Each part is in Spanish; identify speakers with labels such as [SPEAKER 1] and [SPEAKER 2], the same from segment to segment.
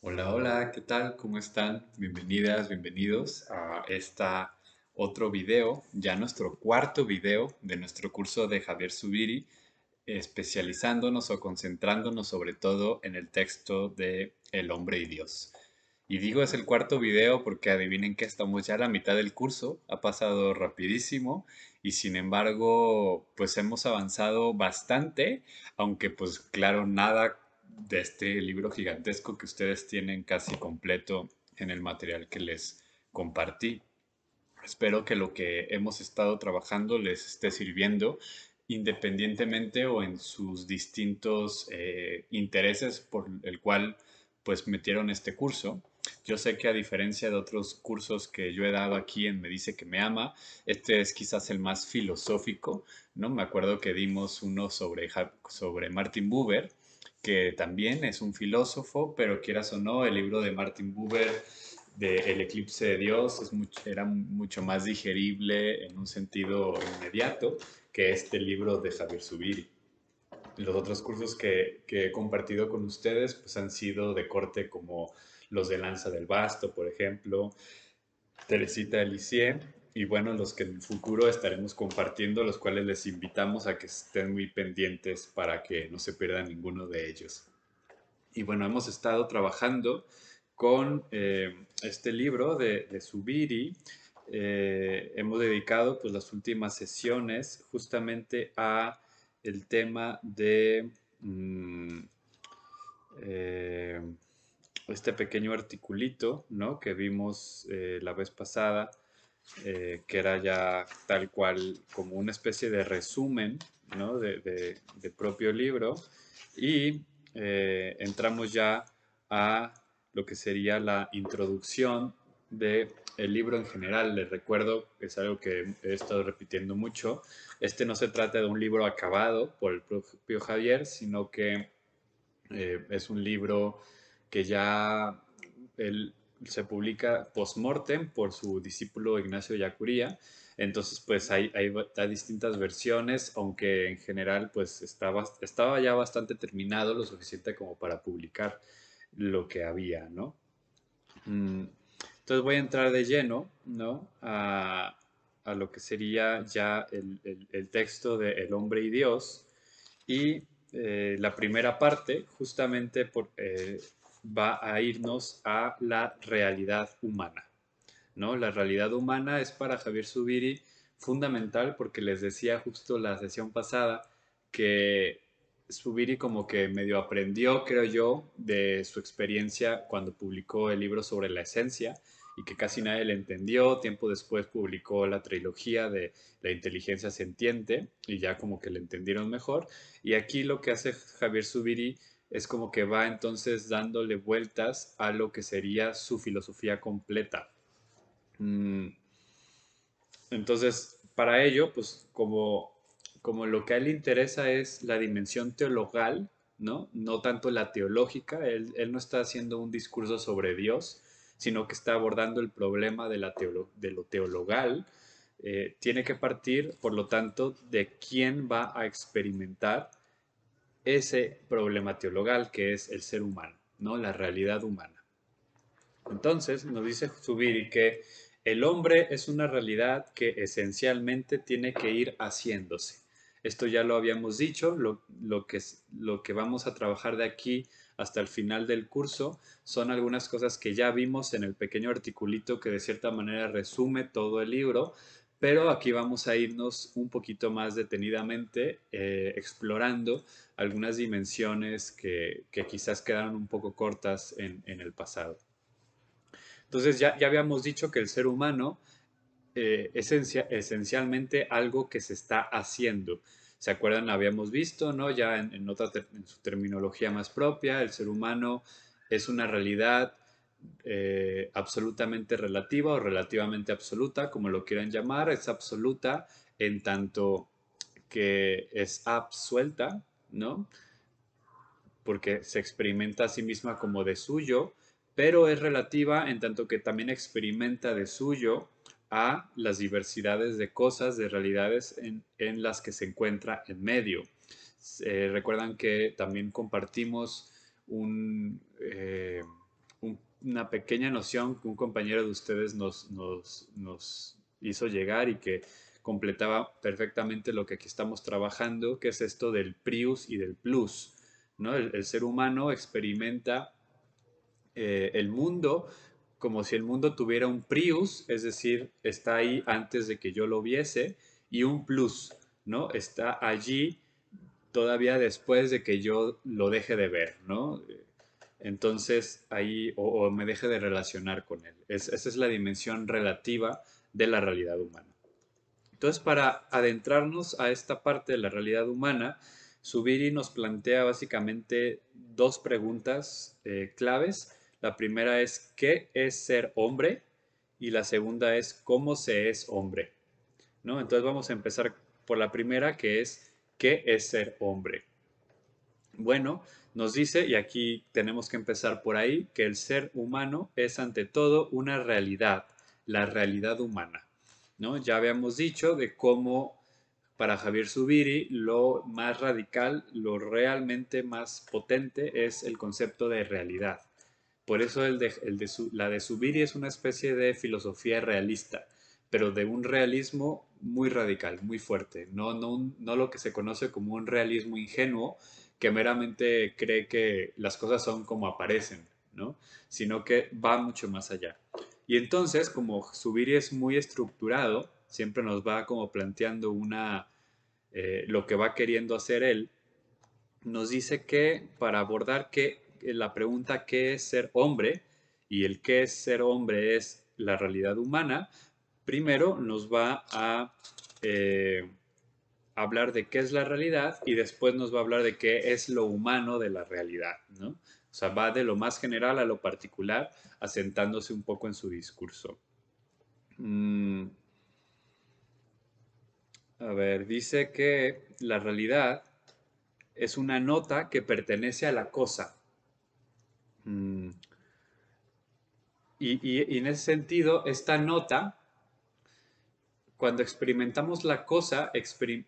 [SPEAKER 1] Hola, hola, ¿qué tal? ¿Cómo están? Bienvenidas, bienvenidos a este otro video, ya nuestro cuarto video de nuestro curso de Javier Subiri, especializándonos o concentrándonos sobre todo en el texto de El hombre y Dios. Y digo es el cuarto video porque adivinen que estamos ya a la mitad del curso, ha pasado rapidísimo y sin embargo pues hemos avanzado bastante, aunque pues claro nada de este libro gigantesco que ustedes tienen casi completo en el material que les compartí. Espero que lo que hemos estado trabajando les esté sirviendo independientemente o en sus distintos eh, intereses por el cual pues metieron este curso. Yo sé que a diferencia de otros cursos que yo he dado aquí en Me dice que me ama, este es quizás el más filosófico, ¿no? Me acuerdo que dimos uno sobre, sobre Martin Buber que también es un filósofo, pero quieras o no, el libro de Martin Buber de El eclipse de Dios es era mucho más digerible en un sentido inmediato que este libro de Javier Subir. Los otros cursos que, he compartido con ustedes pues han sido de corte como los de Lanza del Basto, por ejemplo, Teresita Elisie y bueno, los que en el futuro estaremos compartiendo, los cuales les invitamos a que estén muy pendientes para que no se pierda ninguno de ellos. Y bueno, hemos estado trabajando con eh, este libro de, de Subiri. Eh, hemos dedicado pues, las últimas sesiones justamente a el tema de mm, eh, este pequeño articulito ¿no? que vimos la vez pasada eh, que era ya tal cual como una especie de resumen ¿no? de, propio libro. Y eh, entramos ya a lo que sería la introducción del el libro en general. Les recuerdo, que es algo que he estado repitiendo mucho, este no se trata de un libro acabado por el propio Javier, sino que eh, es un libro que ya él se publica post-mortem por su discípulo Ignacio Yacuría. Entonces, pues hay, distintas versiones, aunque en general, pues estaba, estaba ya bastante terminado, lo suficiente como para publicar lo que había, ¿no? Mm, entonces voy a entrar de lleno, ¿no? A, lo que sería ya el, texto de El hombre y Dios. Y eh, la primera parte, justamente por, eh, va a irnos a la realidad humana. ¿no? La realidad humana es para Javier Subiri fundamental porque les decía justo la sesión pasada que Subiri como que medio aprendió, creo yo, de su experiencia cuando publicó el libro sobre la esencia y que casi nadie le entendió. Tiempo después publicó la trilogía de La inteligencia sentiente y ya como que le entendieron mejor. Y aquí lo que hace Javier Subiri es como que va entonces dándole vueltas a lo que sería su filosofía completa. Mm. Entonces, para ello, pues como, como lo que a él le interesa es la dimensión teologal, ¿no? No tanto la teológica, él, no está haciendo un discurso sobre Dios, sino que está abordando el problema de, la lo teologal. Eh, tiene que partir, por lo tanto, de quién va a experimentar ese problema teologal que es el ser humano, ¿no? La realidad humana. Entonces, nos dice Zubiri que el hombre es una realidad que esencialmente tiene que ir haciéndose. Esto ya lo habíamos dicho, lo, que, lo que vamos a trabajar de aquí hasta el final del curso son algunas cosas que ya vimos en el pequeño articulito que de cierta manera resume todo el libro, pero aquí vamos a irnos un poquito más detenidamente eh, explorando algunas dimensiones que, quizás quedaron un poco cortas en, el pasado. Entonces ya, habíamos dicho que el ser humano eh, es esencialmente algo que se está haciendo. ¿Se acuerdan? Habíamos visto, ¿no? Ya en, en otra en su terminología más propia, el ser humano es una realidad eh, absolutamente relativa o relativamente absoluta, como lo quieran llamar, es absoluta en tanto que es absuelta, ¿no? Porque se experimenta a sí misma como de suyo, pero es relativa en tanto que también experimenta de suyo a las diversidades de cosas, de realidades en, las que se encuentra en medio. Eh, recuerdan que también compartimos un... Eh, una pequeña noción que un compañero de ustedes nos, hizo llegar y que completaba perfectamente lo que aquí estamos trabajando, que es esto del prius y del plus. ¿no? El, ser humano experimenta eh, el mundo como si el mundo tuviera un prius, es decir, está ahí antes de que yo lo viese, y un plus, ¿no? Está allí todavía después de que yo lo deje de ver, ¿no? entonces ahí o, me deje de relacionar con él. esa es la dimensión relativa de la realidad humana. Entonces, para adentrarnos a esta parte de la realidad humana, Subiri nos plantea básicamente dos preguntas eh, claves. La primera es, ¿qué es ser hombre? Y la segunda es, ¿cómo se es hombre? ¿No? Entonces vamos a empezar por la primera, que es, ¿qué es ser hombre? Bueno, nos dice, y aquí tenemos que empezar por ahí, que el ser humano es ante todo una realidad, la realidad humana. ¿no? Ya habíamos dicho de cómo para Javier Subiri lo más radical, lo realmente más potente es el concepto de realidad. Por eso el el de, la de Subiri es una especie de filosofía realista, pero de un realismo muy radical, muy fuerte, no, no, no lo que se conoce como un realismo ingenuo, que meramente cree que las cosas son como aparecen, ¿no? Sino que va mucho más allá. Y entonces, como Subiri es muy estructurado, siempre nos va como planteando una, eh, lo que va queriendo hacer él, nos dice que para abordar que, eh, la pregunta qué es ser hombre y el qué es ser hombre es la realidad humana, primero nos va a eh, hablar de qué es la realidad y después nos va a hablar de qué es lo humano de la realidad, ¿no? O sea, va de lo más general a lo particular, asentándose un poco en su discurso. Mm. A ver, dice que la realidad es una nota que pertenece a la cosa. Mm. y en ese sentido, esta nota cuando experimentamos la cosa,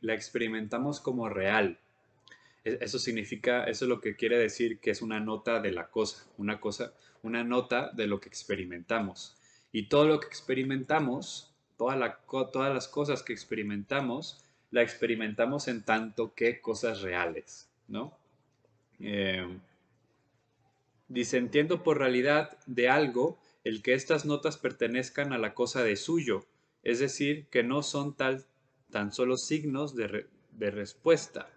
[SPEAKER 1] la experimentamos como real. E-, eso significa, eso es lo que quiere decir que es una nota de la cosa, una cosa, una nota de lo que experimentamos. Y todo lo que experimentamos, todas las cosas que experimentamos, la experimentamos en tanto que cosas reales, ¿no? Eh, por realidad de algo el que estas notas pertenezcan a la cosa de suyo, es decir, que no son tan solo signos de, respuesta,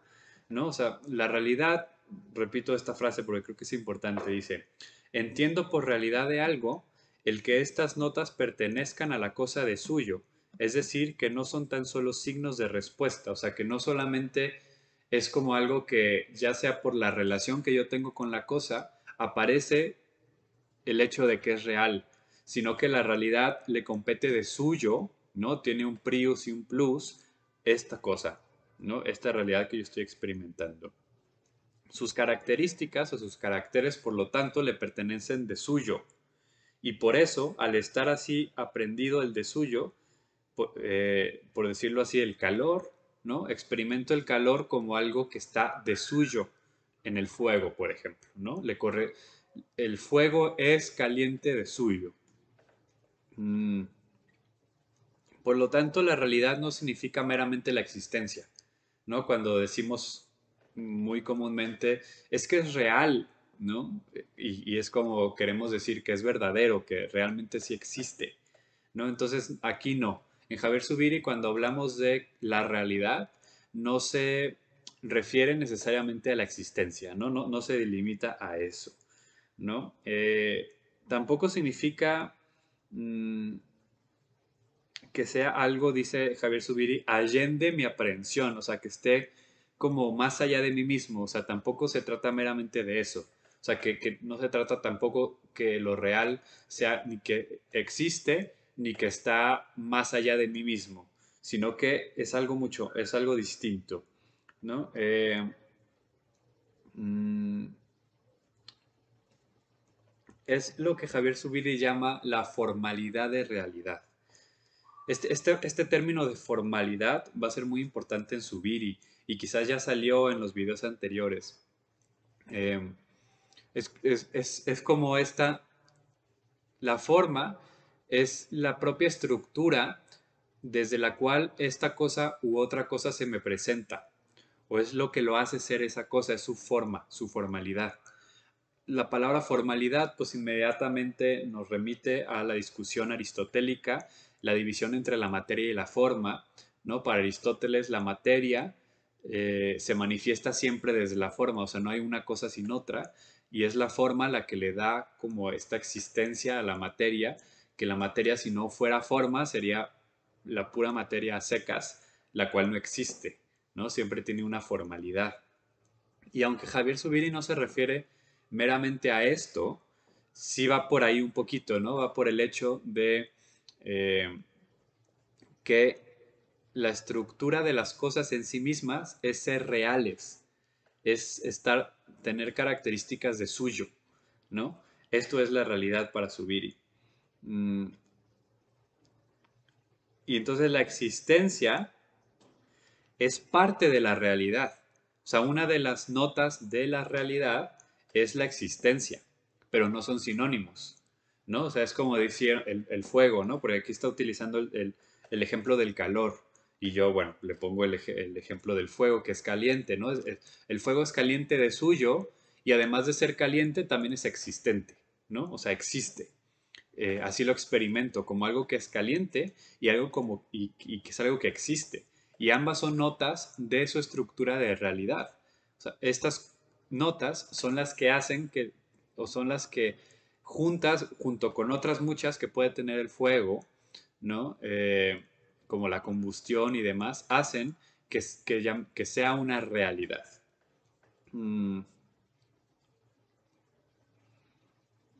[SPEAKER 1] ¿no? O sea, la realidad, repito esta frase porque creo que es importante, dice, entiendo por realidad de algo el que estas notas pertenezcan a la cosa de suyo, es decir, que no son tan solo signos de respuesta, o sea, que no solamente es como algo que ya sea por la relación que yo tengo con la cosa, aparece el hecho de que es real, sino que la realidad le compete de suyo, ¿no? Tiene un prius y un plus esta cosa, ¿no? Esta realidad que yo estoy experimentando. Sus características o sus caracteres, por lo tanto, le pertenecen de suyo. Y por eso, al estar así aprendido el de suyo, por, eh, por decirlo así, el calor, ¿no? Experimento el calor como algo que está de suyo en el fuego, por ejemplo, ¿no? Le corre, el fuego es caliente de suyo, Mm. Por lo tanto, la realidad no significa meramente la existencia, ¿no? Cuando decimos muy comúnmente, es que es real, ¿no? Y, es como queremos decir que es verdadero, que realmente sí existe, ¿no? Entonces, aquí no. En Javier Subiri, cuando hablamos de la realidad, no se refiere necesariamente a la existencia, ¿no? No, se delimita a eso, ¿no? Eh, tampoco significa Mm, que sea algo, dice Javier Subiri, allende mi aprehensión, o sea, que esté como más allá de mí mismo, o sea, tampoco se trata meramente de eso, o sea, que, no se trata tampoco que lo real sea ni que existe, ni que está más allá de mí mismo, sino que es algo mucho, es algo distinto, ¿no? Eh, mm, es lo que Javier Subiri llama la formalidad de realidad. Este, este, este, término de formalidad va a ser muy importante en Subiri y quizás ya salió en los videos anteriores. Eh, es como esta, la forma es la propia estructura desde la cual esta cosa u otra cosa se me presenta, o es lo que lo hace ser esa cosa, es su forma, su formalidad la palabra formalidad pues inmediatamente nos remite a la discusión aristotélica, la división entre la materia y la forma, ¿no? Para Aristóteles la materia eh, se manifiesta siempre desde la forma, o sea, no hay una cosa sin otra, y es la forma la que le da como esta existencia a la materia, que la materia si no fuera forma sería la pura materia a secas, la cual no existe, ¿no? Siempre tiene una formalidad. Y aunque Javier Zubiri no se refiere meramente a esto, sí va por ahí un poquito, ¿no? Va por el hecho de eh, que la estructura de las cosas en sí mismas es ser reales, es estar, tener características de suyo, ¿no? Esto es la realidad para Subiri. Mm. Y entonces la existencia es parte de la realidad. O sea, una de las notas de la realidad es la existencia, pero no son sinónimos, ¿no? O sea, es como decía el, fuego, ¿no? Porque aquí está utilizando el, ejemplo del calor. Y yo, bueno, le pongo el, ejemplo del fuego, que es caliente, ¿no? El fuego es caliente de suyo y además de ser caliente, también es existente, ¿no? O sea, existe. Eh, así lo experimento, como algo que es caliente y algo como, y que es algo que existe. Y ambas son notas de su estructura de realidad. O sea, estas notas son las que hacen que, o son las que juntas junto con otras muchas que puede tener el fuego, ¿no? Eh, como la combustión y demás, hacen que, que, sea una realidad. Mm.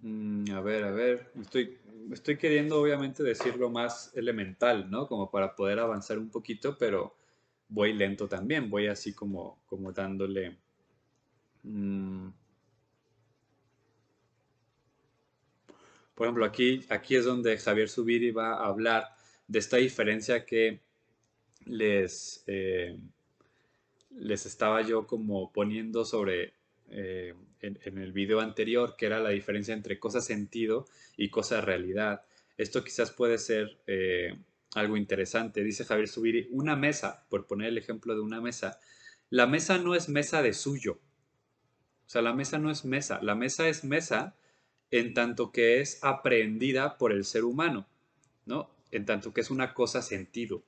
[SPEAKER 1] Mm, a ver, a ver, estoy, estoy queriendo obviamente decir lo más elemental, ¿no? Como para poder avanzar un poquito, pero voy lento también, voy así como, como dándole Mm. Por ejemplo, aquí, aquí es donde Javier Subiri va a hablar de esta diferencia que les, eh, les estaba yo como poniendo sobre eh, en, el video anterior, que era la diferencia entre cosa sentido y cosa realidad. Esto quizás puede ser eh, algo interesante. Dice Javier Subiri, una mesa, por poner el ejemplo de una mesa, la mesa no es mesa de suyo, sea, la mesa no es mesa, la mesa es mesa en tanto que es aprendida por el ser humano, ¿no? En tanto que es una cosa sentido.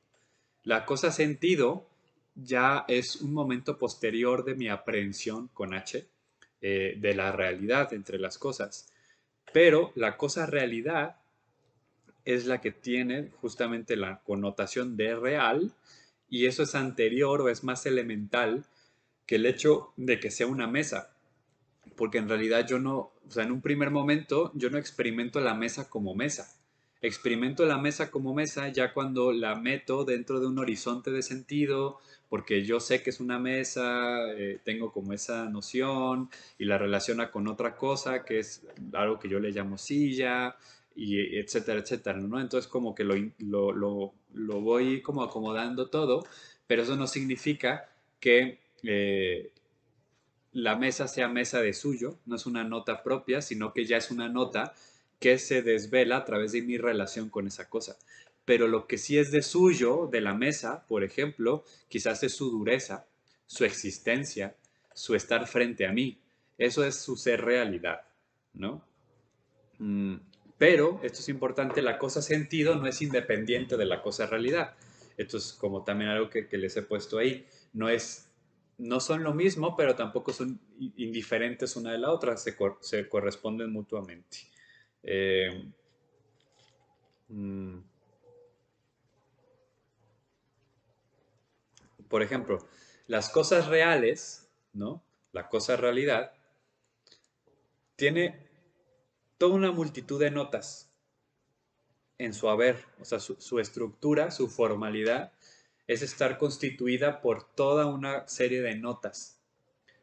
[SPEAKER 1] La cosa sentido ya es un momento posterior de mi aprehensión con H eh, de la realidad entre las cosas. Pero la cosa realidad es la que tiene justamente la connotación de real y eso es anterior o es más elemental que el hecho de que sea una mesa porque en realidad yo no, o sea, en un primer momento yo no experimento la mesa como mesa. Experimento la mesa como mesa ya cuando la meto dentro de un horizonte de sentido, porque yo sé que es una mesa, eh, tengo como esa noción y la relaciona con otra cosa que es algo que yo le llamo silla, y etcétera, etcétera, ¿no? Entonces como que lo, lo, lo, voy como acomodando todo, pero eso no significa que... Eh, la mesa sea mesa de suyo, no es una nota propia, sino que ya es una nota que se desvela a través de mi relación con esa cosa. Pero lo que sí es de suyo, de la mesa, por ejemplo, quizás es su dureza, su existencia, su estar frente a mí. Eso es su ser realidad, ¿no? Mm, pero, esto es importante, la cosa sentido no es independiente de la cosa realidad. Esto es como también algo que, que les he puesto ahí. No es no son lo mismo, pero tampoco son indiferentes una de la otra, se, corresponden mutuamente. Eh, mm. por ejemplo, las cosas reales, ¿no? La cosa realidad tiene toda una multitud de notas en su haber, o sea, su estructura, su formalidad es estar constituida por toda una serie de notas.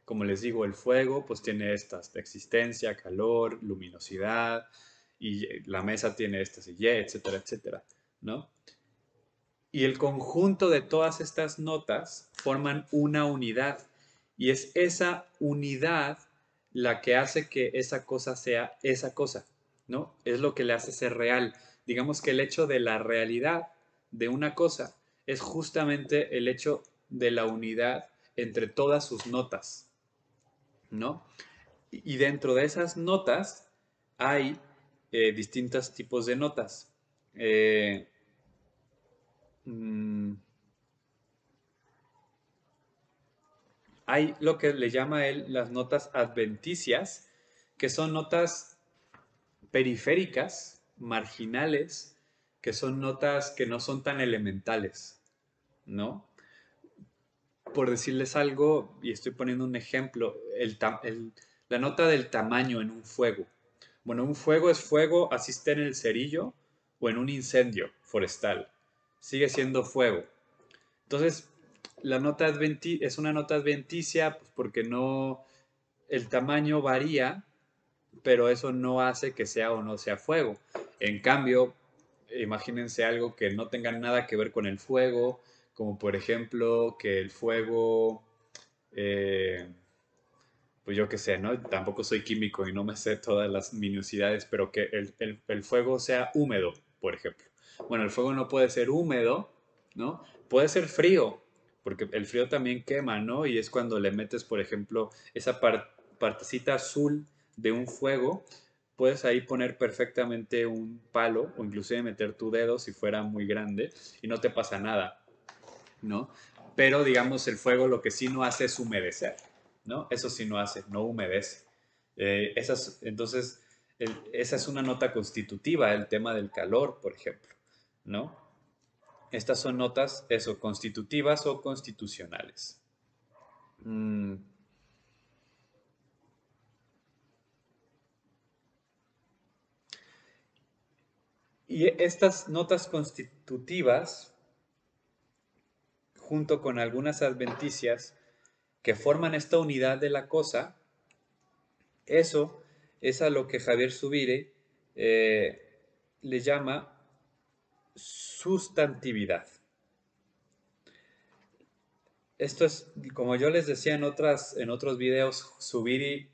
[SPEAKER 1] Como les digo, el fuego pues tiene estas, existencia, calor, luminosidad, y la mesa tiene estas y etcétera, etcétera, ¿no? Y el conjunto de todas estas notas forman una unidad y es esa unidad la que hace que esa cosa sea esa cosa, ¿no? Es lo que le hace ser real. Digamos que el hecho de la realidad de una cosa es justamente el hecho de la unidad entre todas sus notas, ¿no? Y dentro de esas notas hay eh, distintos tipos de notas. Eh, mm, hay lo que le llama él las notas adventicias, que son notas periféricas, marginales, que son notas que no son tan elementales, ¿no? Por decirles algo, y estoy poniendo un ejemplo, la nota del tamaño en un fuego. Bueno, un fuego es fuego, así en el cerillo o en un incendio forestal. Sigue siendo fuego. Entonces, la nota es una nota adventicia pues, porque no, el tamaño varía, pero eso no hace que sea o no sea fuego. En cambio, imagínense algo que no tenga nada que ver con el fuego, como por ejemplo que el fuego, eh, pues yo qué sé, ¿no? Tampoco soy químico y no me sé todas las minucidades, pero que el, fuego sea húmedo, por ejemplo. Bueno, el fuego no puede ser húmedo, ¿no? Puede ser frío, porque el frío también quema, ¿no? Y es cuando le metes, por ejemplo, esa partecita azul de un fuego, puedes ahí poner perfectamente un palo o inclusive meter tu dedo si fuera muy grande y no te pasa nada. ¿no? Pero digamos, el fuego lo que sí no hace es humedecer, ¿no? Eso sí no hace, no humedece. Eh, esas, entonces, esa es una nota constitutiva, el tema del calor, por ejemplo, ¿no? Estas son notas, eso, constitutivas o constitucionales. Mm. Y estas notas constitutivas junto con algunas adventicias que forman esta unidad de la cosa, eso es a lo que Javier Subiri eh, le llama sustantividad. Esto es, como yo les decía en, otras, en otros videos, Subiri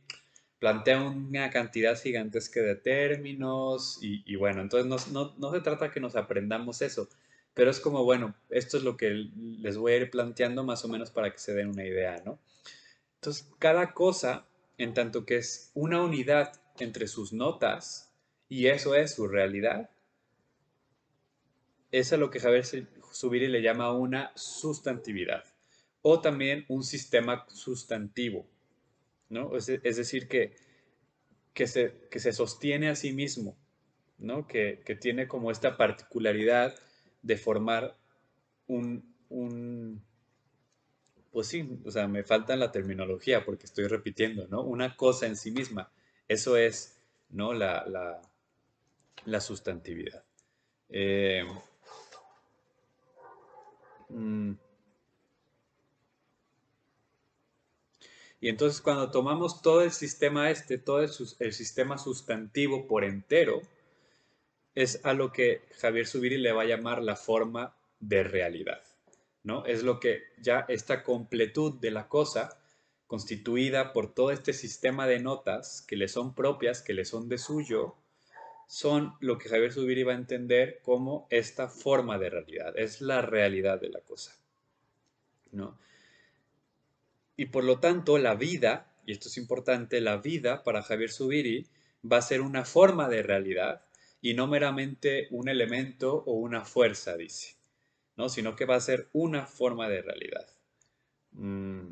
[SPEAKER 1] plantea una cantidad gigantesca de términos y, bueno, entonces no se trata que nos aprendamos eso, pero es como, bueno, esto es lo que les voy a ir planteando más o menos para que se den una idea, ¿no? Entonces, cada cosa, en tanto que es una unidad entre sus notas, y eso es su realidad, es a lo que Javier Subiri le llama una sustantividad, o también un sistema sustantivo, ¿no? Es, decir, que, que, se, se sostiene a sí mismo, ¿no? Que, que tiene como esta particularidad de formar un, pues sí, o sea, me falta la terminología porque estoy repitiendo, ¿no? Una cosa en sí misma. Eso es, ¿no? La, sustantividad. Eh, mm. y entonces cuando tomamos todo el sistema este, todo el sistema sustantivo por entero, es a lo que Javier Subiri le va a llamar la forma de realidad, ¿no? Es lo que ya esta completud de la cosa constituida por todo este sistema de notas que le son propias, que le son de suyo, son lo que Javier Subiri va a entender como esta forma de realidad, es la realidad de la cosa, ¿no? Y por lo tanto, la vida, y esto es importante, la vida para Javier Subiri va a ser una forma de realidad y no meramente un elemento o una fuerza, dice, ¿no? sino que va a ser una forma de realidad. Mm.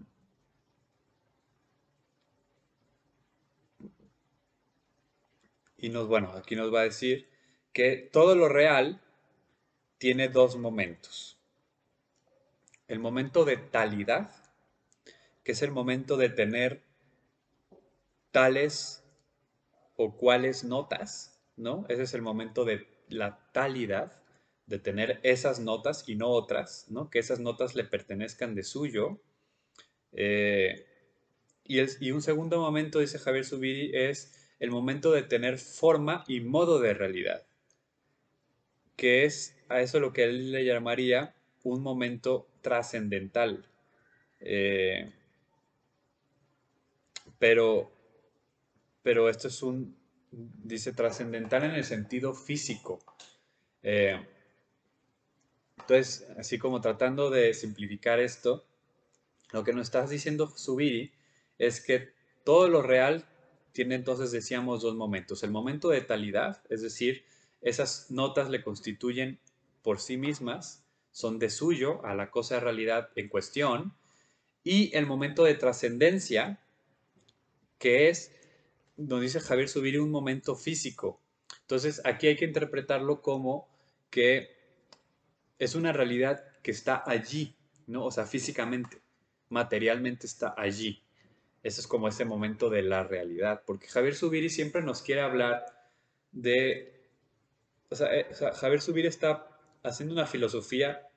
[SPEAKER 1] Y nos, bueno, aquí nos va a decir que todo lo real tiene dos momentos. El momento de talidad, que es el momento de tener tales o cuales notas, ¿no? Ese es el momento de la talidad, de tener esas notas y no otras, ¿no? Que esas notas le pertenezcan de suyo. Eh, y, un segundo momento, dice Javier Zubiri, es el momento de tener forma y modo de realidad, que es a eso lo que él le llamaría un momento trascendental. Eh, pero, pero esto es un dice trascendental en el sentido físico. Eh, entonces, así como tratando de simplificar esto, lo que nos estás diciendo Subiri es que todo lo real tiene entonces, decíamos, dos momentos. El momento de talidad, es decir, esas notas le constituyen por sí mismas, son de suyo a la cosa de realidad en cuestión, y el momento de trascendencia, que es nos dice Javier Subir un momento físico. Entonces, aquí hay que interpretarlo como que es una realidad que está allí, ¿no? O sea, físicamente, materialmente está allí. Eso es como ese momento de la realidad, porque Javier Subiri siempre nos quiere hablar de... Eh, o sea Javier Subiri está haciendo una filosofía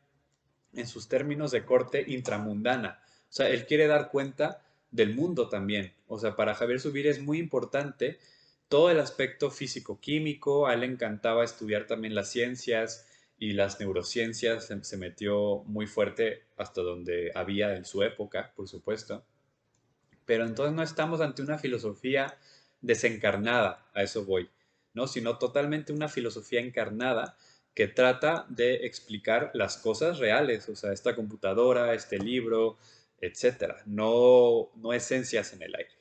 [SPEAKER 1] en sus términos de corte intramundana. O sea, él quiere dar cuenta del mundo también. O sea, para Javier Subir es muy importante todo el aspecto físico-químico, a él le encantaba estudiar también las ciencias y las neurociencias, se, metió muy fuerte hasta donde había en su época, por supuesto. Pero entonces no estamos ante una filosofía desencarnada, a eso voy, ¿no? sino totalmente una filosofía encarnada que trata de explicar las cosas reales, o sea, esta computadora, este libro, etcétera. No, esencias en el aire,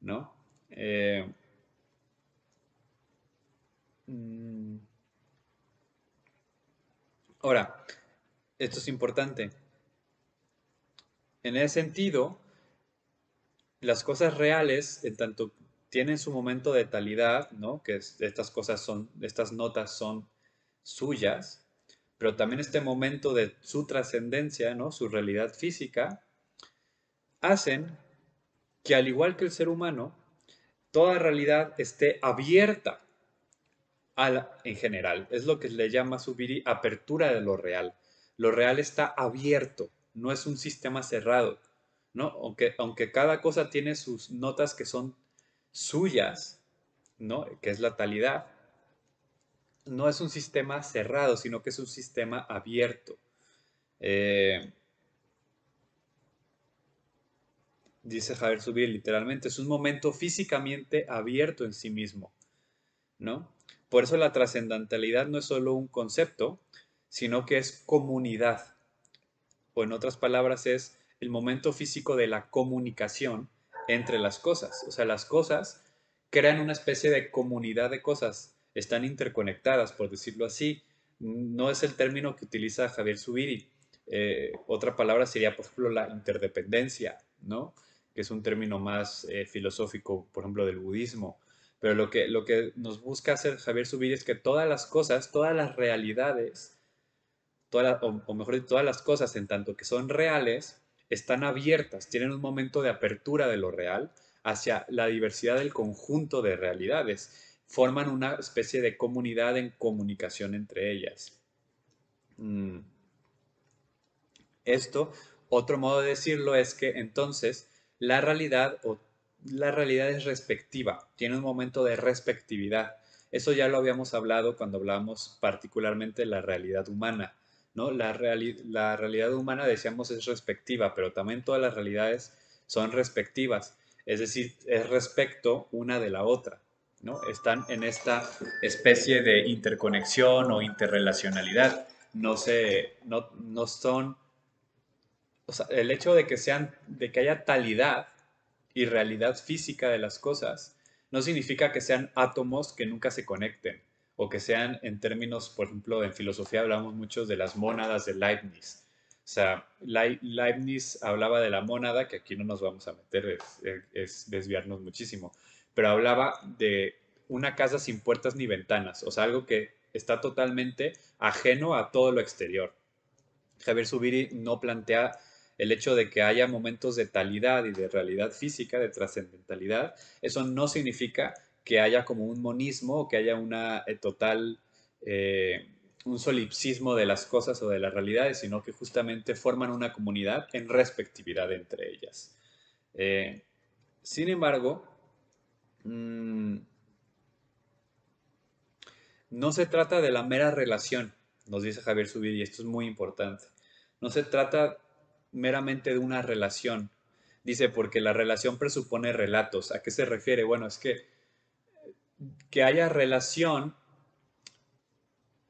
[SPEAKER 1] ¿no? Eh, mm, ahora, esto es importante. En ese sentido, las cosas reales, en tanto tienen su momento de talidad, ¿no? Que estas cosas son, estas notas son suyas, pero también este momento de su trascendencia, ¿no? Su realidad física, hacen que al igual que el ser humano, toda realidad esté abierta a en general. Es lo que le llama Subiri apertura de lo real. Lo real está abierto, no es un sistema cerrado. ¿no? Aunque, aunque cada cosa tiene sus notas que son suyas, ¿no? que es la talidad, no es un sistema cerrado, sino que es un sistema abierto. Eh, dice Javier Subir literalmente, es un momento físicamente abierto en sí mismo, ¿no? Por eso la trascendentalidad no es solo un concepto, sino que es comunidad. O en otras palabras, es el momento físico de la comunicación entre las cosas. O sea, las cosas crean una especie de comunidad de cosas, están interconectadas, por decirlo así. No es el término que utiliza Javier Subir. Eh, otra palabra sería, por ejemplo, la interdependencia, ¿no? que es un término más eh, filosófico, por ejemplo, del budismo. Pero lo que, lo que nos busca hacer Javier Subir es que todas las cosas, todas las realidades, o, mejor dicho, todas las cosas en tanto que son reales, están abiertas, tienen un momento de apertura de lo real hacia la diversidad del conjunto de realidades. Forman una especie de comunidad en comunicación entre ellas. Mm. Esto, otro modo de decirlo es que entonces la realidad o la realidad es respectiva, tiene un momento de respectividad. Eso ya lo habíamos hablado cuando hablamos particularmente de la realidad humana. ¿no? La, la realidad humana, decíamos, es respectiva, pero también todas las realidades son respectivas. Es decir, es respecto una de la otra. ¿no? Están en esta especie de interconexión o interrelacionalidad. No, se, no, no son o sea, el hecho de que, sean, de que haya talidad y realidad física de las cosas, no significa que sean átomos que nunca se conecten o que sean en términos, por ejemplo, en filosofía hablamos mucho de las mónadas de Leibniz. O sea, Leibniz hablaba de la mónada, que aquí no nos vamos a meter, es, desviarnos muchísimo, pero hablaba de una casa sin puertas ni ventanas, o sea, algo que está totalmente ajeno a todo lo exterior. Javier Subiri no plantea el hecho de que haya momentos de talidad y de realidad física, de trascendentalidad, eso no significa que haya como un monismo o que haya una eh, total, eh, un solipsismo de las cosas o de las realidades, sino que justamente forman una comunidad en respectividad entre ellas. Eh, sin embargo, mm, no se trata de la mera relación, nos dice Javier Subir, y esto es muy importante. No se trata meramente de una relación. Dice, porque la relación presupone relatos. ¿A qué se refiere? Bueno, es que que haya relación,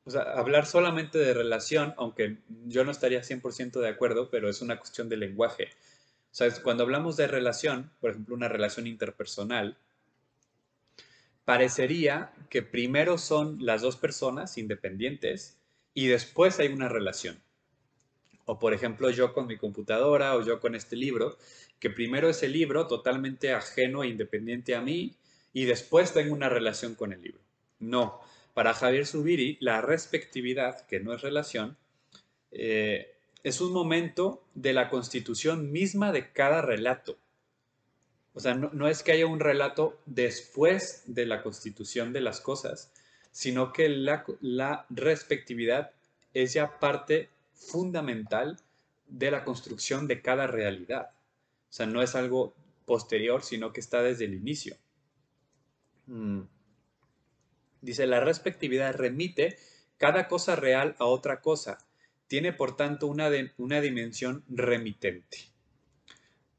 [SPEAKER 1] o sea, hablar solamente de relación, aunque yo no estaría 100% de acuerdo, pero es una cuestión de lenguaje. O sea, cuando hablamos de relación, por ejemplo, una relación interpersonal, parecería que primero son las dos personas independientes y después hay una relación o por ejemplo yo con mi computadora o yo con este libro, que primero es el libro totalmente ajeno e independiente a mí y después tengo una relación con el libro. No, para Javier Zubiri la respectividad, que no es relación, eh, es un momento de la constitución misma de cada relato. O sea, no, es que haya un relato después de la constitución de las cosas, sino que la, la respectividad es ya parte fundamental de la construcción de cada realidad. O sea, no es algo posterior, sino que está desde el inicio. Mm. Dice, la respectividad remite cada cosa real a otra cosa. Tiene, por tanto, una, una dimensión remitente.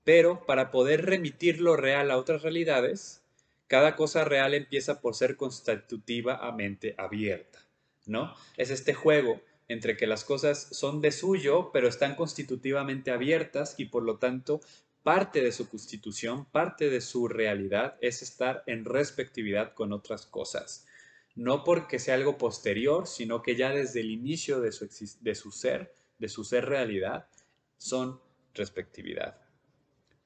[SPEAKER 1] Pero para poder remitir lo real a otras realidades, cada cosa real empieza por ser constitutivamente abierta, ¿no? Es este juego entre que las cosas son de suyo, pero están constitutivamente abiertas y por lo tanto parte de su constitución, parte de su realidad es estar en respectividad con otras cosas. No porque sea algo posterior, sino que ya desde el inicio de su, ser, de su ser realidad, son respectividad.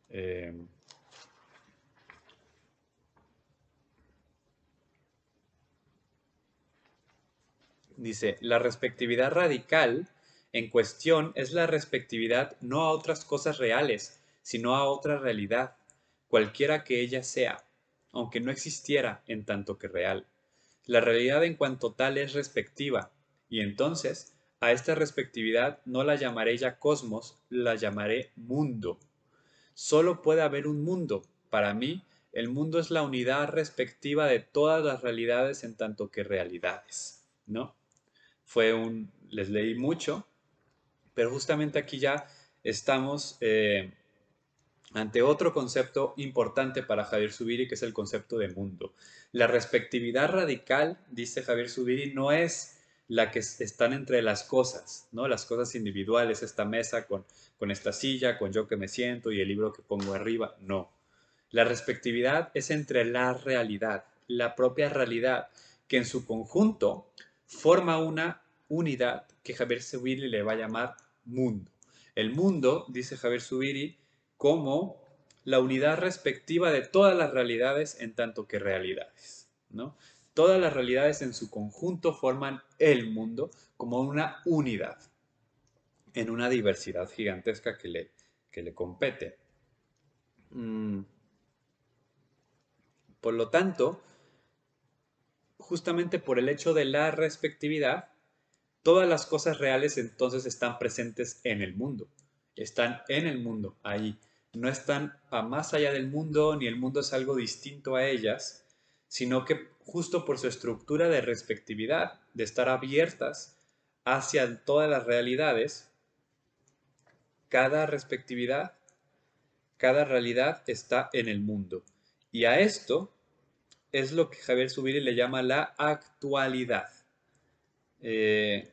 [SPEAKER 1] Eh, dice, la respectividad radical en cuestión es la respectividad no a otras cosas reales, sino a otra realidad, cualquiera que ella sea, aunque no existiera en tanto que real. La realidad en cuanto tal es respectiva, y entonces a esta respectividad no la llamaré ya cosmos, la llamaré mundo. Solo puede haber un mundo. Para mí, el mundo es la unidad respectiva de todas las realidades en tanto que realidades, ¿no? fue un, les leí mucho, pero justamente aquí ya estamos eh, ante otro concepto importante para Javier Subiri, que es el concepto de mundo. La respectividad radical, dice Javier Subiri, no es la que están entre las cosas, ¿no? Las cosas individuales, esta mesa con, con esta silla, con yo que me siento y el libro que pongo arriba, no. La respectividad es entre la realidad, la propia realidad, que en su conjunto forma una unidad que Javier Subiri le va a llamar mundo. El mundo, dice Javier Subiri, como la unidad respectiva de todas las realidades en tanto que realidades. ¿no? Todas las realidades en su conjunto forman el mundo como una unidad en una diversidad gigantesca que que le compete. Mm. Por lo tanto, justamente por el hecho de la respectividad, todas las cosas reales entonces están presentes en el mundo, están en el mundo, ahí. No están a más allá del mundo, ni el mundo es algo distinto a ellas, sino que justo por su estructura de respectividad, de estar abiertas hacia todas las realidades, cada respectividad, cada realidad está en el mundo. Y a esto es lo que Javier Zubiri le llama la actualidad. Eh,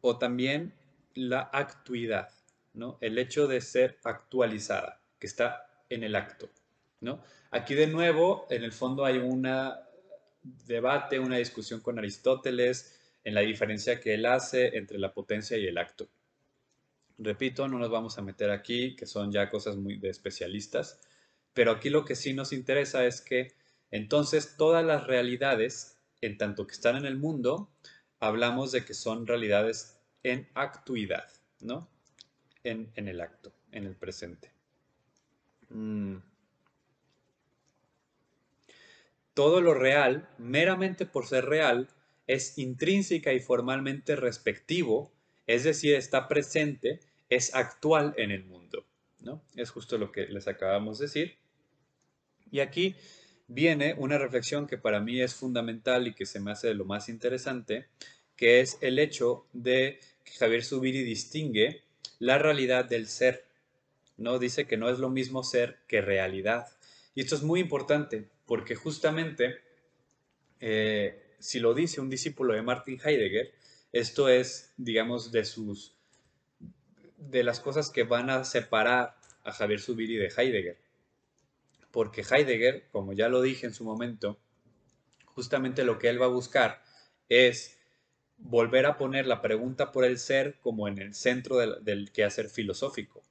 [SPEAKER 1] o también la actuidad, ¿no? El hecho de ser actualizada, que está en el acto, ¿no? Aquí de nuevo, en el fondo hay un debate, una discusión con Aristóteles en la diferencia que él hace entre la potencia y el acto. Repito, no nos vamos a meter aquí, que son ya cosas muy de especialistas, pero aquí lo que sí nos interesa es que entonces, todas las realidades, en tanto que están en el mundo, hablamos de que son realidades en actuidad, ¿no? En, el acto, en el presente. Mm. Todo lo real, meramente por ser real, es intrínseca y formalmente respectivo, es decir, está presente, es actual en el mundo, ¿no? Es justo lo que les acabamos de decir. Y aquí viene una reflexión que para mí es fundamental y que se me hace de lo más interesante, que es el hecho de que Javier Zubiri distingue la realidad del ser. ¿no? Dice que no es lo mismo ser que realidad. Y esto es muy importante porque justamente, eh, si lo dice un discípulo de Martin Heidegger, esto es, digamos, de sus de las cosas que van a separar a Javier Zubiri de Heidegger porque Heidegger, como ya lo dije en su momento, justamente lo que él va a buscar es volver a poner la pregunta por el ser como en el centro del, quehacer filosófico,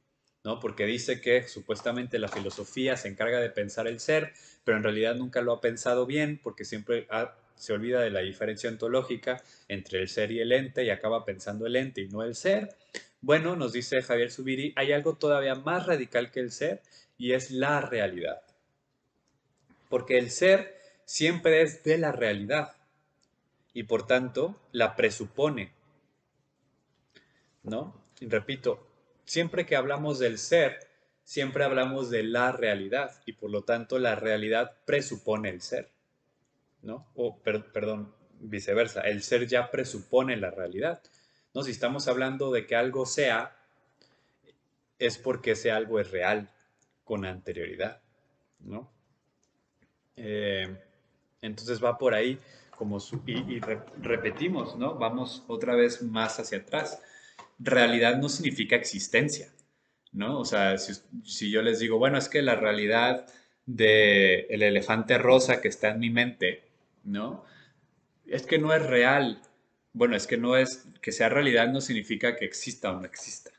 [SPEAKER 1] ¿no? Porque dice que supuestamente la filosofía se encarga de pensar el ser, pero en realidad nunca lo ha pensado bien porque siempre se olvida de la diferencia ontológica entre el ser y el ente y acaba pensando el ente y no el ser. Bueno, nos dice Javier Zubiri, hay algo todavía más radical que el ser y es la realidad porque el ser siempre es de la realidad y por tanto la presupone. ¿No? repito, siempre que hablamos del ser, siempre hablamos de la realidad y por lo tanto la realidad presupone el ser. ¿No? O perdón, viceversa, el ser ya presupone la realidad. ¿No? Si estamos hablando de que algo sea, es porque ese algo es real con anterioridad, ¿no? Eh, entonces va por ahí como y, repetimos, ¿no? Vamos otra vez más hacia atrás. Realidad no significa existencia, ¿no? O sea, si, yo les digo, bueno, es que la realidad del el elefante rosa que está en mi mente, ¿no? Es que no es real. Bueno, es que no es, que sea realidad no significa que exista o no exista,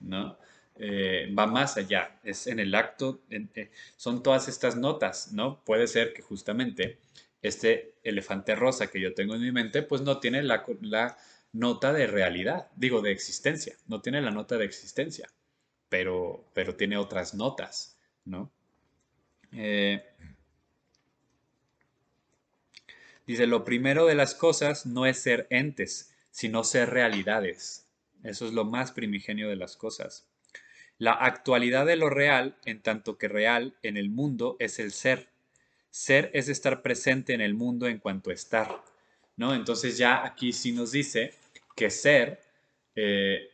[SPEAKER 1] ¿no? Eh, va más allá, es en el acto, eh, son todas estas notas, ¿no? Puede ser que justamente este elefante rosa que yo tengo en mi mente, pues no tiene la, nota de realidad, digo, de existencia, no tiene la nota de existencia, pero, pero tiene otras notas, ¿no? Eh, dice, lo primero de las cosas no es ser entes, sino ser realidades. Eso es lo más primigenio de las cosas. La actualidad de lo real, en tanto que real en el mundo, es el ser. Ser es estar presente en el mundo en cuanto a estar. ¿no? Entonces ya aquí sí nos dice que ser eh,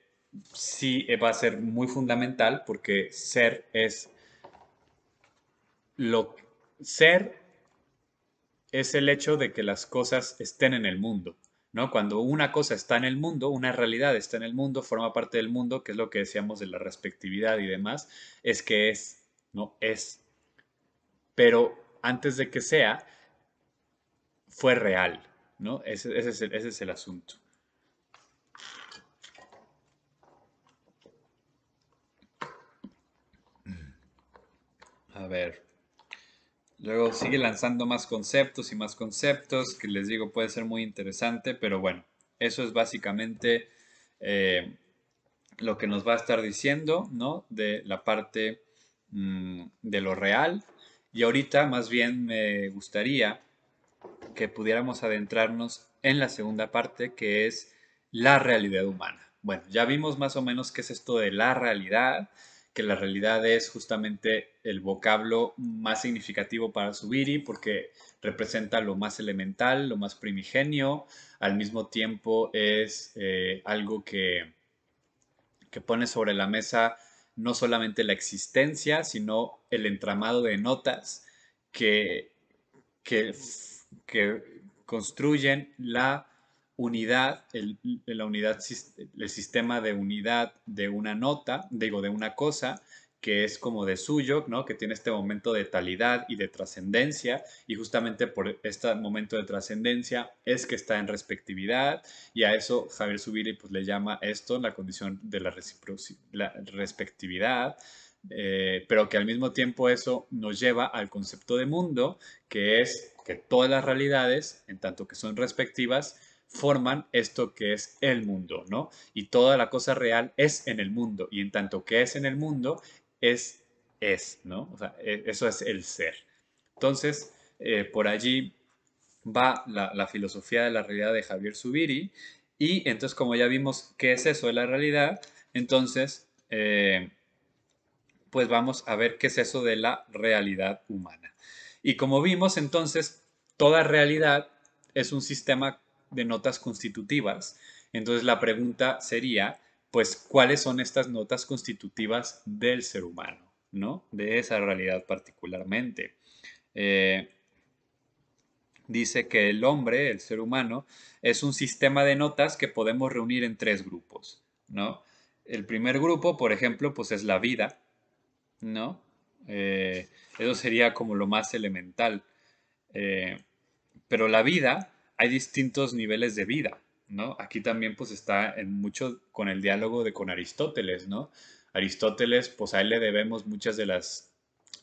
[SPEAKER 1] sí va a ser muy fundamental porque ser es lo ser es el hecho de que las cosas estén en el mundo. ¿no? Cuando una cosa está en el mundo, una realidad está en el mundo, forma parte del mundo, que es lo que decíamos de la respectividad y demás, es que es, ¿no? Es. Pero antes de que sea, fue real, ¿no? Ese, es, ese es el asunto. A ver. Luego sigue lanzando más conceptos y más conceptos, que les digo puede ser muy interesante, pero bueno, eso es básicamente eh, lo que nos va a estar diciendo, ¿no? De la parte mm, de lo real. Y ahorita más bien me gustaría que pudiéramos adentrarnos en la segunda parte, que es la realidad humana. Bueno, ya vimos más o menos qué es esto de la realidad, que la realidad es justamente el vocablo más significativo para Subiri porque representa lo más elemental, lo más primigenio, al mismo tiempo es eh, algo que, que pone sobre la mesa no solamente la existencia, sino el entramado de notas que, que construyen la unidad, el, la unidad, el sistema de unidad de una nota, digo, de una cosa, que es como de suyo, ¿no? Que tiene este momento de talidad y de trascendencia, y justamente por este momento de trascendencia es que está en respectividad, y a eso Javier Zubiri pues le llama esto la condición de la, la respectividad, eh, pero que al mismo tiempo eso nos lleva al concepto de mundo, que es que todas las realidades, en tanto que son respectivas, forman esto que es el mundo, ¿no? Y toda la cosa real es en el mundo, y en tanto que es en el mundo, es, es, ¿no? O sea, e, eso es el ser. Entonces, eh, por allí va la, filosofía de la realidad de Javier Subiri. y entonces como ya vimos qué es eso de la realidad, entonces, eh, pues vamos a ver qué es eso de la realidad humana. Y como vimos, entonces, toda realidad es un sistema de notas constitutivas. Entonces la pregunta sería, pues, ¿cuáles son estas notas constitutivas del ser humano? ¿No? De esa realidad particularmente. Eh, dice que el hombre, el ser humano, es un sistema de notas que podemos reunir en tres grupos, ¿no? El primer grupo, por ejemplo, pues es la vida, ¿no? Eh, eso sería como lo más elemental. Eh, pero la vida hay distintos niveles de vida, ¿no? Aquí también pues está en mucho con el diálogo de con Aristóteles, ¿no? Aristóteles, pues a él le debemos muchas de las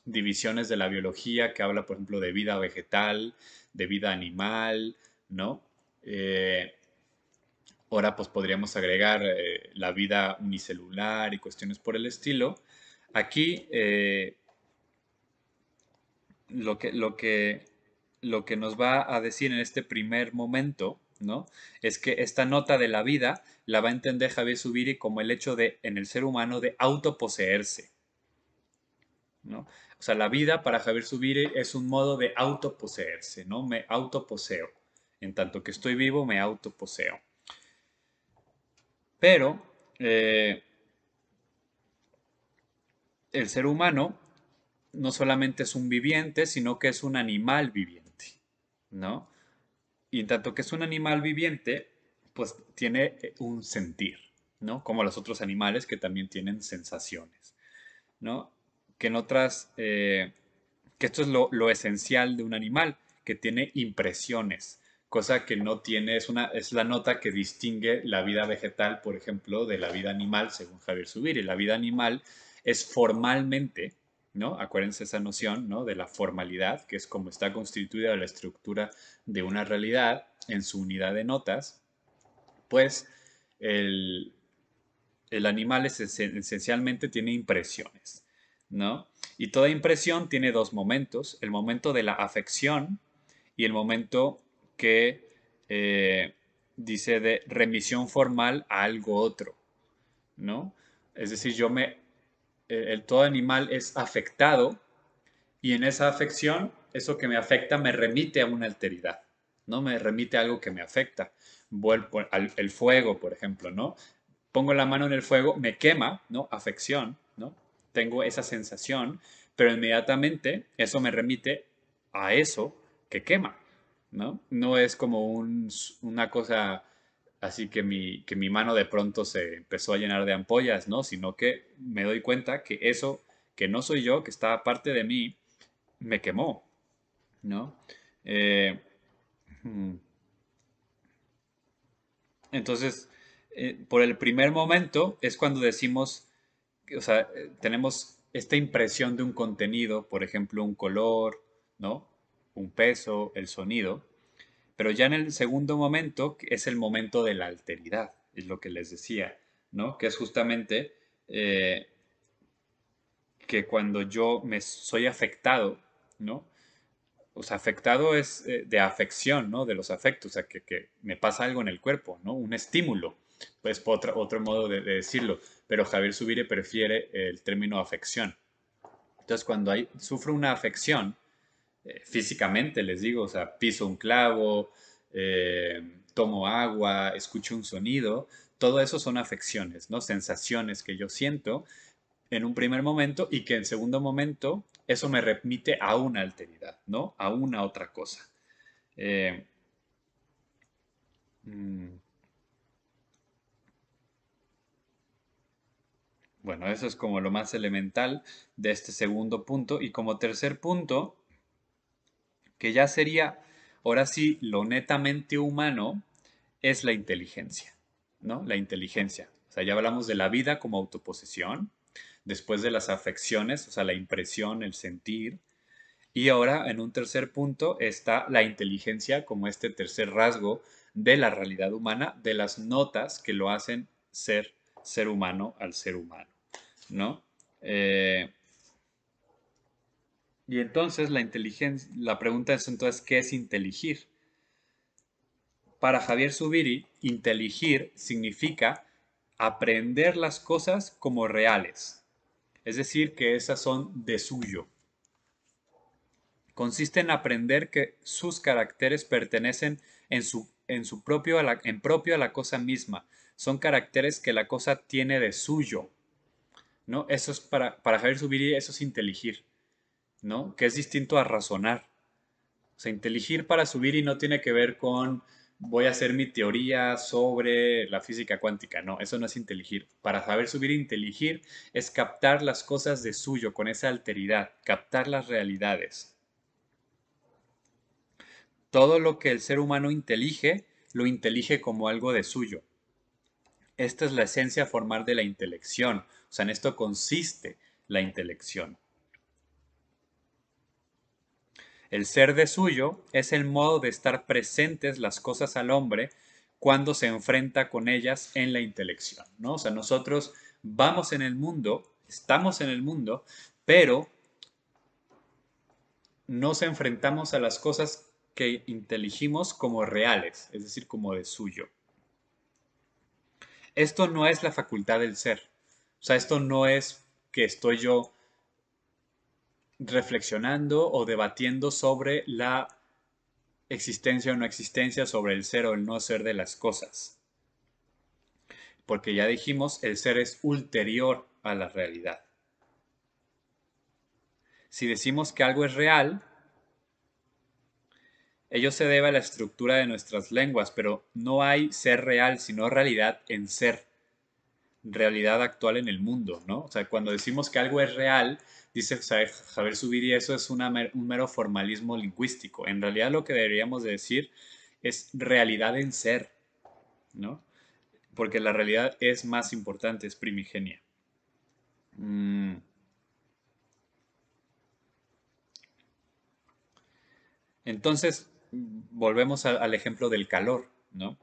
[SPEAKER 1] divisiones de la biología que habla, por ejemplo, de vida vegetal, de vida animal, ¿no? Eh, ahora pues podríamos agregar eh, la vida unicelular y cuestiones por el estilo. Aquí eh, lo, que, lo, que, lo que nos va a decir en este primer momento, ¿no? Es que esta nota de la vida la va a entender Javier Subiri como el hecho de, en el ser humano, de autoposeerse, ¿no? O sea, la vida para Javier Subiri es un modo de autoposeerse, ¿no? Me autoposeo. En tanto que estoy vivo, me autoposeo. Pero eh, el ser humano no solamente es un viviente, sino que es un animal viviente. ¿no? Y tanto que es un animal viviente, pues tiene eh, un sentir, ¿no? Como los otros animales que también tienen sensaciones, ¿no? Que en otras, eh, que esto es lo, esencial de un animal, que tiene impresiones, cosa que no tiene, es, una, es la nota que distingue la vida vegetal, por ejemplo, de la vida animal, según Javier Subir, y la vida animal es formalmente ¿no? Acuérdense esa noción, ¿no? De la formalidad, que es como está constituida la estructura de una realidad en su unidad de notas, pues el, animal esencialmente tiene impresiones, ¿no? Y toda impresión tiene dos momentos, el momento de la afección y el momento que eh, dice de remisión formal a algo otro, ¿no? Es decir, yo me eh, el todo animal es afectado y en esa afección, eso que me afecta me remite a una alteridad, ¿no? Me remite a algo que me afecta. Vuelvo al el fuego, por ejemplo, ¿no? Pongo la mano en el fuego, me quema, ¿no? Afección, ¿no? Tengo esa sensación, pero inmediatamente eso me remite a eso que quema, ¿no? No es como una cosa Así que mi, mano de pronto se empezó a llenar de ampollas, ¿no? Sino que me doy cuenta que eso, que no soy yo, que está parte de mí, me quemó, ¿no? Eh, entonces, eh, por el primer momento es cuando decimos, o sea, eh, tenemos esta impresión de un contenido, por ejemplo, un color, ¿no? Un peso, el sonido, pero ya en el segundo momento es el momento de la alteridad, es lo que les decía, ¿no? Que es justamente eh, que cuando yo me soy afectado, ¿no? O sea, afectado es eh, de afección, ¿no? De los afectos, o sea, que, me pasa algo en el cuerpo, ¿no? Un estímulo, pues otro, otro modo de, decirlo. Pero Javier Subire prefiere el término afección. Entonces, cuando hay, sufro una afección, eh, físicamente, les digo, o sea, piso un clavo, eh, tomo agua, escucho un sonido, todo eso son afecciones, ¿no? Sensaciones que yo siento en un primer momento y que en segundo momento eso me remite a una alteridad, ¿no? A una otra cosa. Eh, mm. Bueno, eso es como lo más elemental de este segundo punto. Y como tercer punto, que ya sería, ahora sí, lo netamente humano, es la inteligencia, ¿no? La inteligencia. O sea, ya hablamos de la vida como autoposesión, después de las afecciones, o sea, la impresión, el sentir. Y ahora, en un tercer punto, está la inteligencia como este tercer rasgo de la realidad humana, de las notas que lo hacen ser ser humano al ser humano, ¿no? Eh, y entonces la, inteligencia, la pregunta es entonces, ¿qué es inteligir? Para Javier Subiri, inteligir significa aprender las cosas como reales. Es decir, que esas son de suyo. Consiste en aprender que sus caracteres pertenecen en su, en su propio, a la, en propio a la cosa misma. Son caracteres que la cosa tiene de suyo. ¿No? Eso es para, para Javier Subiri eso es inteligir. ¿no? Que es distinto a razonar. O sea, inteligir para subir y no tiene que ver con voy a hacer mi teoría sobre la física cuántica. No, eso no es inteligir. Para saber subir e inteligir es captar las cosas de suyo con esa alteridad, captar las realidades. Todo lo que el ser humano intelige, lo intelige como algo de suyo. Esta es la esencia formal de la intelección. O sea, en esto consiste la intelección. El ser de suyo es el modo de estar presentes las cosas al hombre cuando se enfrenta con ellas en la intelección, ¿no? O sea, nosotros vamos en el mundo, estamos en el mundo, pero nos enfrentamos a las cosas que inteligimos como reales, es decir, como de suyo. Esto no es la facultad del ser. O sea, esto no es que estoy yo reflexionando o debatiendo sobre la existencia o no existencia, sobre el ser o el no ser de las cosas. Porque ya dijimos, el ser es ulterior a la realidad. Si decimos que algo es real, ello se debe a la estructura de nuestras lenguas, pero no hay ser real, sino realidad en ser, realidad actual en el mundo, ¿no? O sea, cuando decimos que algo es real, Dice Javier eso es un mero formalismo lingüístico. En realidad lo que deberíamos de decir es realidad en ser, ¿no? Porque la realidad es más importante, es primigenia. Mm. Entonces, volvemos al ejemplo del calor, ¿no?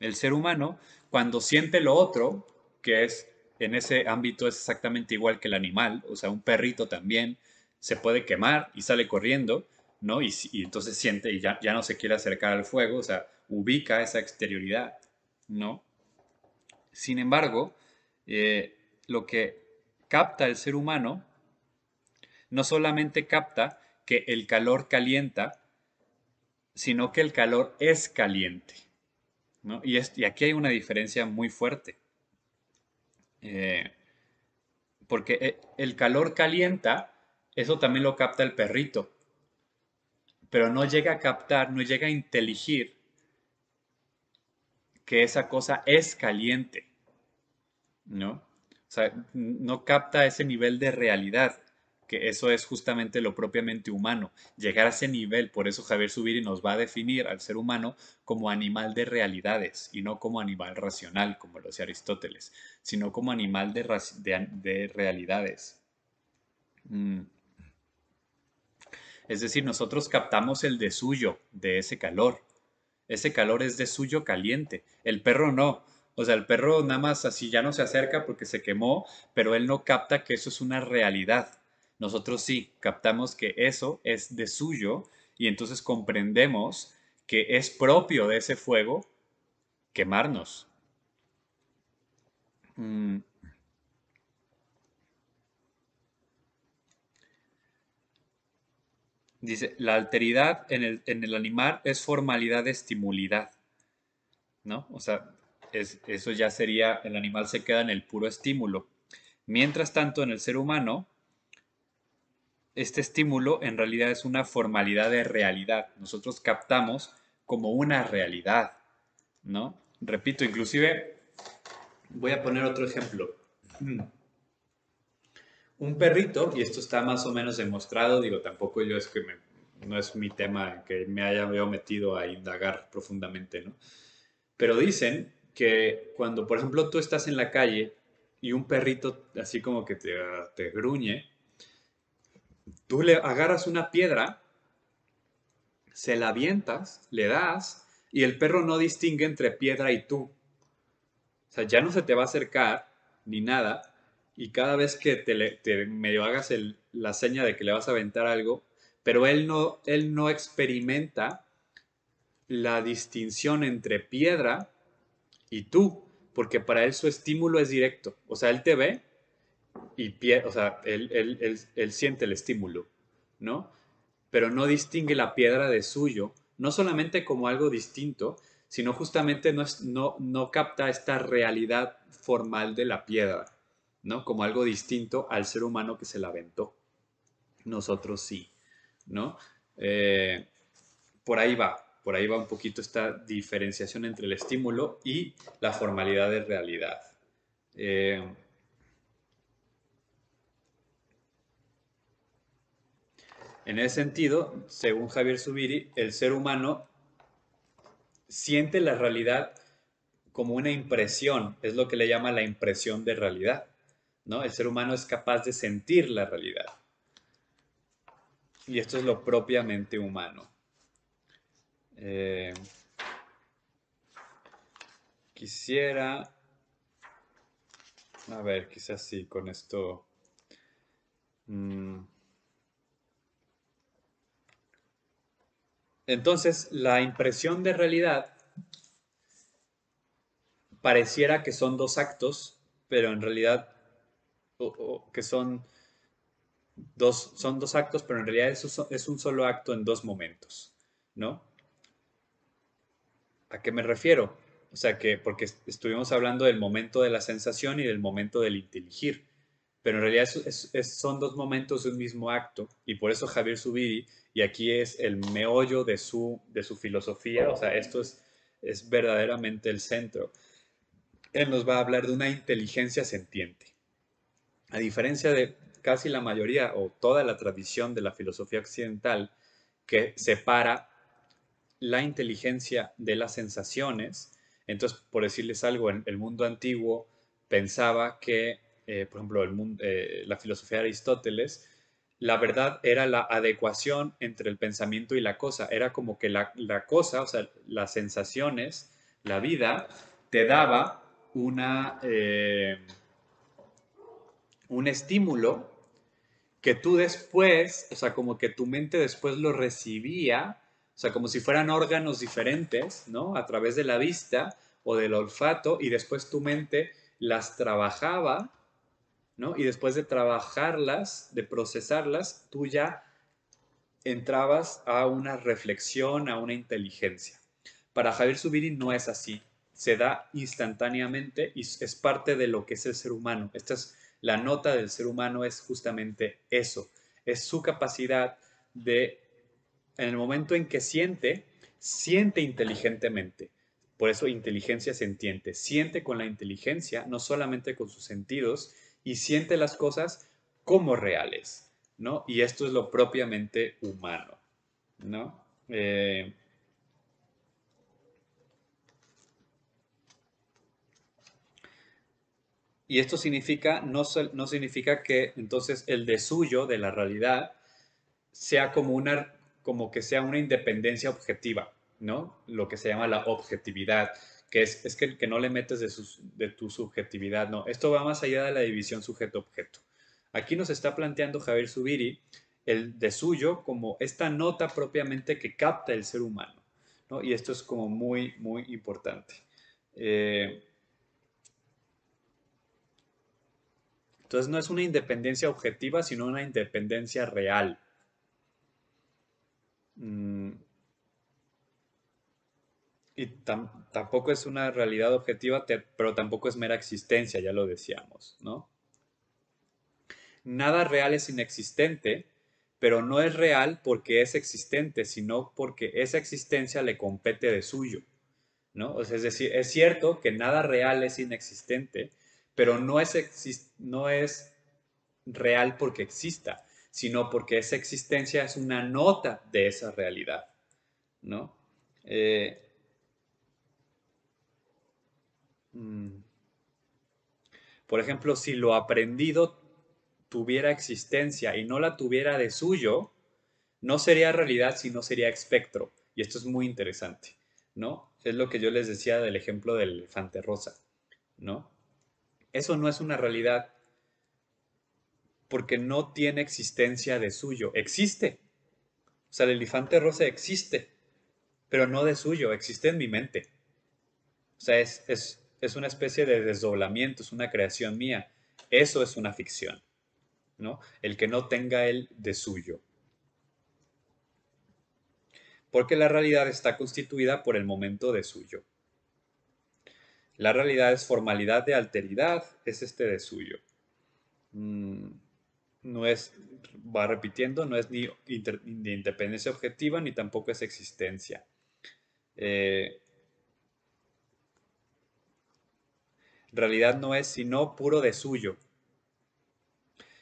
[SPEAKER 1] El ser humano, cuando siente lo otro, que es en ese ámbito es exactamente igual que el animal, o sea, un perrito también se puede quemar y sale corriendo, ¿no? Y, entonces siente y ya, ya no se quiere acercar al fuego, o sea, ubica esa exterioridad, ¿no? Sin embargo, eh, lo que capta el ser humano, no solamente capta que el calor calienta, sino que el calor es caliente. ¿no? y aquí hay una diferencia muy fuerte. Eh, porque eh, el calor calienta, eso también lo capta el perrito, pero no llega a captar, no llega a inteligir que esa cosa es caliente, ¿no? O sea, no capta ese nivel de realidad eso es justamente lo propiamente humano, llegar a ese nivel, por eso Javier Subiri nos va a definir al ser humano como animal de realidades y no como animal racional, como lo decía Aristóteles, sino como animal de, de, realidades. Mm. Es decir, nosotros captamos el de suyo de ese calor. Ese calor es de suyo caliente. El perro no. O sea, el perro nada más así ya no se acerca porque se quemó, pero él no capta que eso es una realidad nosotros sí captamos que eso es de suyo y entonces comprendemos que es propio de ese fuego quemarnos. Mm. Dice, la alteridad en el, animal es formalidad de estimulidad, ¿no? O sea, eso ya sería, el animal se queda en el puro estímulo. Mientras tanto, en el ser humano, este estímulo en realidad es una formalidad de realidad. Nosotros captamos como una realidad, ¿no? Repito, inclusive voy a poner otro ejemplo. Mm. Un perrito, y esto está más o menos demostrado, digo, tampoco yo es que no es mi tema que me haya metido a indagar profundamente, ¿no? Pero dicen que cuando, por ejemplo, tú estás en la calle y un perrito así como que te gruñe, tú le agarras una piedra, se la avientas, le das y el perro no distingue entre piedra y tú. O sea, ya no se te va a acercar ni nada y cada vez que te, medio hagas la seña de que le vas a aventar algo, pero él no, él no experimenta la distinción entre piedra y tú, porque para él su estímulo es directo. O sea, él te ve y o sea, él, siente el estímulo, ¿no? Pero no distingue la piedra de suyo, no solamente como algo distinto, sino justamente no, no, no capta esta realidad formal de la piedra, ¿no? Como algo distinto al ser humano que se la aventó. Nosotros sí, ¿no? Eh, por ahí va, por ahí va un poquito esta diferenciación entre el estímulo y la formalidad de realidad. Eh, En ese sentido, según Javier Subiri, el ser humano siente la realidad como una impresión, es lo que le llama la impresión de realidad, ¿no? El ser humano es capaz de sentir la realidad. Y esto es lo propiamente humano. Eh, quisiera... A ver, quizás sí, con esto... Mm, Entonces, la impresión de realidad pareciera que son dos actos, pero en realidad que son dos, son dos actos, pero en realidad es un solo acto en dos momentos, ¿no? ¿A qué me refiero? O sea que, porque estuvimos hablando del momento de la sensación y del momento del inteligir pero en realidad son dos momentos de un mismo acto y por eso Javier Zubiri, y aquí es el meollo de su, de su filosofía, o sea, esto es, es verdaderamente el centro. Él nos va a hablar de una inteligencia sentiente. A diferencia de casi la mayoría o toda la tradición de la filosofía occidental que separa la inteligencia de las sensaciones, entonces, por decirles algo, en el mundo antiguo pensaba que eh, por ejemplo, eh, la filosofía de Aristóteles, la verdad era la adecuación entre el pensamiento y la cosa. Era como que la, cosa, o sea, las sensaciones, la vida, te daba una, eh, un estímulo que tú después, o sea, como que tu mente después lo recibía, o sea, como si fueran órganos diferentes, ¿no? A través de la vista o del olfato y después tu mente las trabajaba y después de trabajarlas, de procesarlas, tú ya entrabas a una reflexión, a una inteligencia. Para Javier Zubiri no es así, se da instantáneamente y es parte de lo que es el ser humano. Esta es la nota del ser humano, es justamente eso, es su capacidad de, en el momento en que siente, siente inteligentemente. Por eso inteligencia sentiente. siente con la inteligencia, no solamente con sus sentidos, y siente las cosas como reales, ¿no? Y esto es lo propiamente humano, ¿no? Eh, y esto significa, no, no significa que entonces el de suyo de la realidad sea como una, como que sea una independencia objetiva, ¿no? Lo que se llama la objetividad, que es, es que, no le metes de, de tu subjetividad, no, esto va más allá de la división sujeto-objeto. Aquí nos está planteando Javier Subiri el de suyo como esta nota propiamente que capta el ser humano, ¿no? Y esto es como muy, muy importante. Eh, entonces no es una independencia objetiva, sino una independencia real. Mm, y tampoco es una realidad objetiva, pero tampoco es mera existencia, ya lo decíamos, ¿no? Nada real es inexistente, pero no es real porque es existente, sino porque esa existencia le compete de suyo, ¿no? es decir, es cierto que nada real es inexistente, pero no es, no es real porque exista, sino porque esa existencia es una nota de esa realidad, ¿no? Eh, Mm. por ejemplo, si lo aprendido tuviera existencia y no la tuviera de suyo, no sería realidad, sino sería espectro. Y esto es muy interesante, ¿no? Es lo que yo les decía del ejemplo del elefante rosa, ¿no? Eso no es una realidad porque no tiene existencia de suyo. Existe. O sea, el elefante rosa existe, pero no de suyo, existe en mi mente. O sea, es, es es una especie de desdoblamiento, es una creación mía. Eso es una ficción, ¿no? El que no tenga el de suyo. Porque la realidad está constituida por el momento de suyo. La realidad es formalidad de alteridad, es este de suyo. Mm, no es, va repitiendo, no es ni independencia objetiva ni tampoco es existencia. Eh, realidad no es sino puro de suyo.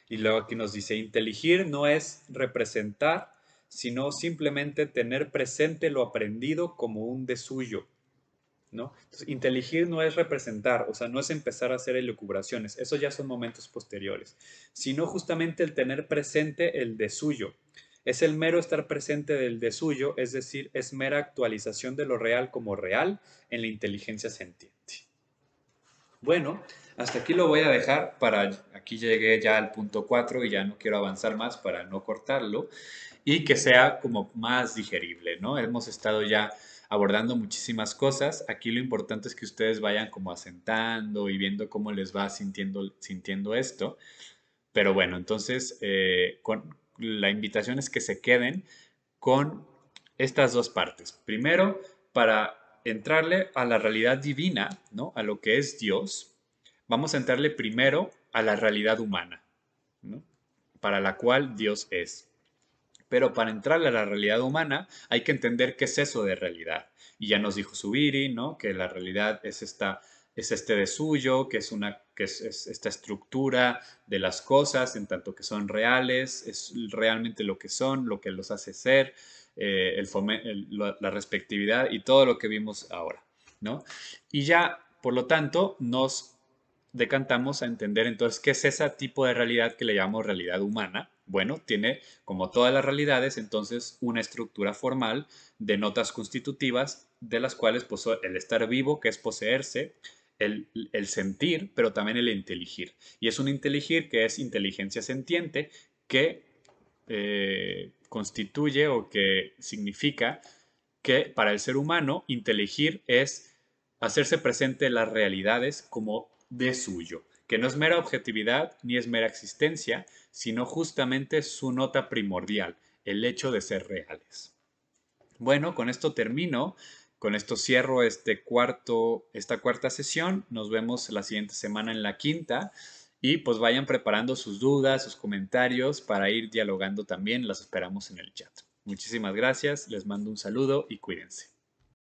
[SPEAKER 1] Y luego aquí nos dice, inteligir no es representar, sino simplemente tener presente lo aprendido como un de suyo. ¿no? Entonces, inteligir no es representar, o sea, no es empezar a hacer elucubraciones, eso ya son momentos posteriores, sino justamente el tener presente el de suyo. Es el mero estar presente del de suyo, es decir, es mera actualización de lo real como real en la inteligencia sentida. Bueno, hasta aquí lo voy a dejar para, aquí llegué ya al punto 4 y ya no quiero avanzar más para no cortarlo y que sea como más digerible, ¿no? Hemos estado ya abordando muchísimas cosas. Aquí lo importante es que ustedes vayan como asentando y viendo cómo les va sintiendo, sintiendo esto. Pero bueno, entonces eh, la invitación es que se queden con estas dos partes. Primero, para entrarle a la realidad divina, ¿no? A lo que es Dios, vamos a entrarle primero a la realidad humana, Para la cual Dios es. Pero para entrarle a la realidad humana hay que entender qué es eso de realidad. Y ya nos dijo Subiri, ¿no? Que la realidad es esta es este de suyo, que es una que es, esta estructura de las cosas en tanto que son reales, es realmente lo que son, lo que los hace ser, eh, la, respectividad y todo lo que vimos ahora, ¿no? Y ya, por lo tanto, nos decantamos a entender entonces qué es ese tipo de realidad que le llamamos realidad humana. Bueno, tiene, como todas las realidades, entonces una estructura formal de notas constitutivas, de las cuales pues, el estar vivo, que es poseerse, el, sentir, pero también el inteligir. Y es un inteligir que es inteligencia sentiente, que eh, constituye o que significa que para el ser humano inteligir es hacerse presente las realidades como de suyo, que no es mera objetividad ni es mera existencia, sino justamente su nota primordial, el hecho de ser reales. Bueno, con esto termino, con esto cierro este cuarto, esta cuarta sesión, nos vemos la siguiente semana en la quinta. Y pues vayan preparando sus dudas, sus comentarios para ir dialogando también. Las esperamos en el chat. Muchísimas gracias, les mando un saludo y cuídense.